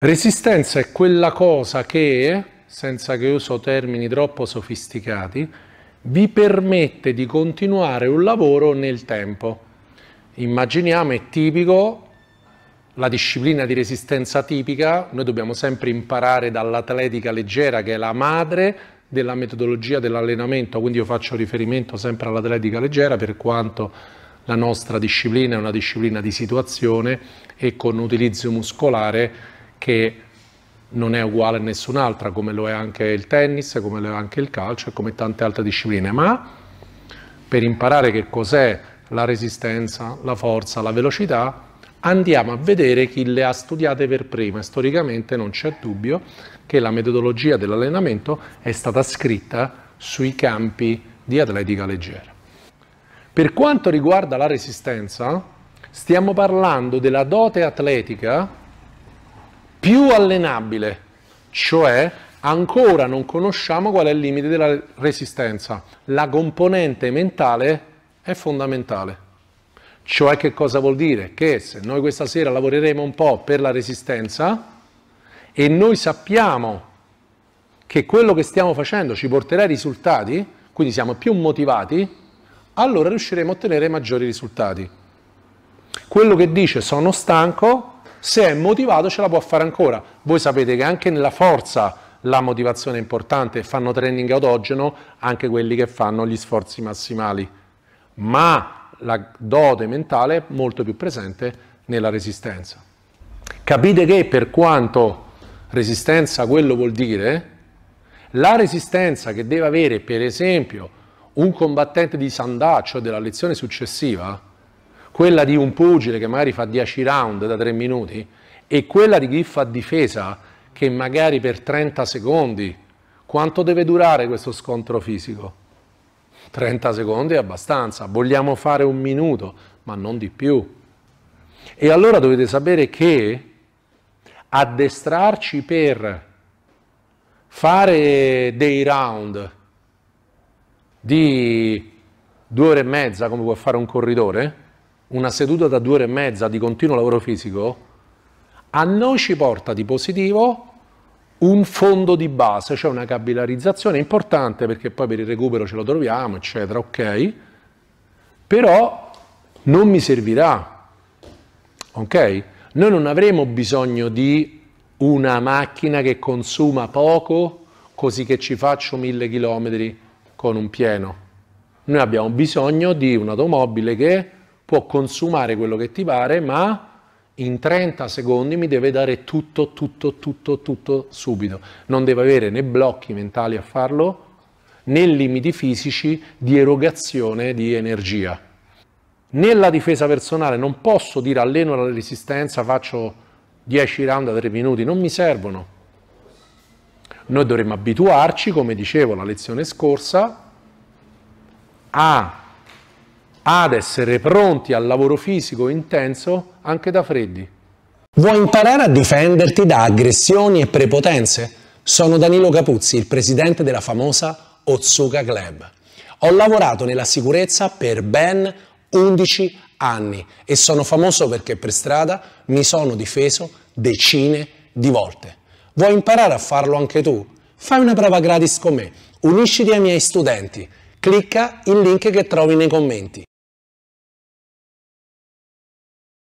Resistenza è quella cosa che, senza che uso termini troppo sofisticati, vi permette di continuare un lavoro nel tempo. Immaginiamo, è tipico, la disciplina di resistenza tipica, noi dobbiamo sempre imparare dall'atletica leggera che è la madre della metodologia dell'allenamento, quindi io faccio riferimento sempre all'atletica leggera per quanto la nostra disciplina è una disciplina di situazione e con utilizzo muscolare che non è uguale a nessun'altra, come lo è anche il tennis, come lo è anche il calcio e come tante altre discipline, ma per imparare che cos'è la resistenza, la forza, la velocità, andiamo a vedere chi le ha studiate per prima. Storicamente non c'è dubbio che la metodologia dell'allenamento è stata scritta sui campi di atletica leggera. Per quanto riguarda la resistenza, stiamo parlando della dote atletica più allenabile, cioè ancora non conosciamo qual è il limite della resistenza. La componente mentale è fondamentale. Cioè che cosa vuol dire? Che se noi questa sera lavoreremo un po' per la resistenza e noi sappiamo che quello che stiamo facendo ci porterà ai risultati, quindi siamo più motivati, allora riusciremo a ottenere maggiori risultati. Quello che dice sono stanco se è motivato ce la può fare ancora. Voi sapete che anche nella forza la motivazione è importante, fanno training autogeno anche quelli che fanno gli sforzi massimali, ma la dote mentale è molto più presente nella resistenza. Capite che per quanto resistenza quello vuol dire, la resistenza che deve avere per esempio un combattente di sandaccio della lezione successiva quella di un pugile che magari fa 10 round da 3 minuti e quella di chi fa difesa che magari per 30 secondi. Quanto deve durare questo scontro fisico? 30 secondi è abbastanza, vogliamo fare un minuto, ma non di più. E allora dovete sapere che addestrarci per fare dei round di due ore e mezza, come può fare un corridore, una seduta da due ore e mezza di continuo lavoro fisico, a noi ci porta di positivo un fondo di base, cioè una capillarizzazione importante perché poi per il recupero ce lo troviamo, eccetera, ok? Però non mi servirà, ok? Noi non avremo bisogno di una macchina che consuma poco così che ci faccio mille chilometri con un pieno. Noi abbiamo bisogno di un'automobile che può consumare quello che ti pare, ma in 30 secondi mi deve dare tutto, tutto, tutto, tutto subito. Non deve avere né blocchi mentali a farlo, né limiti fisici di erogazione di energia. Nella difesa personale non posso dire alleno la resistenza, faccio 10 round a 3 minuti, non mi servono. Noi dovremmo abituarci, come dicevo la lezione scorsa, a ad essere pronti al lavoro fisico intenso anche da freddi. Vuoi imparare a difenderti da aggressioni e prepotenze? Sono Danilo Capuzzi, il presidente della famosa Otsuka Club. Ho lavorato nella sicurezza per ben 11 anni e sono famoso perché per strada mi sono difeso decine di volte. Vuoi imparare a farlo anche tu? Fai una prova gratis con me, unisciti ai miei studenti, clicca il link che trovi nei commenti.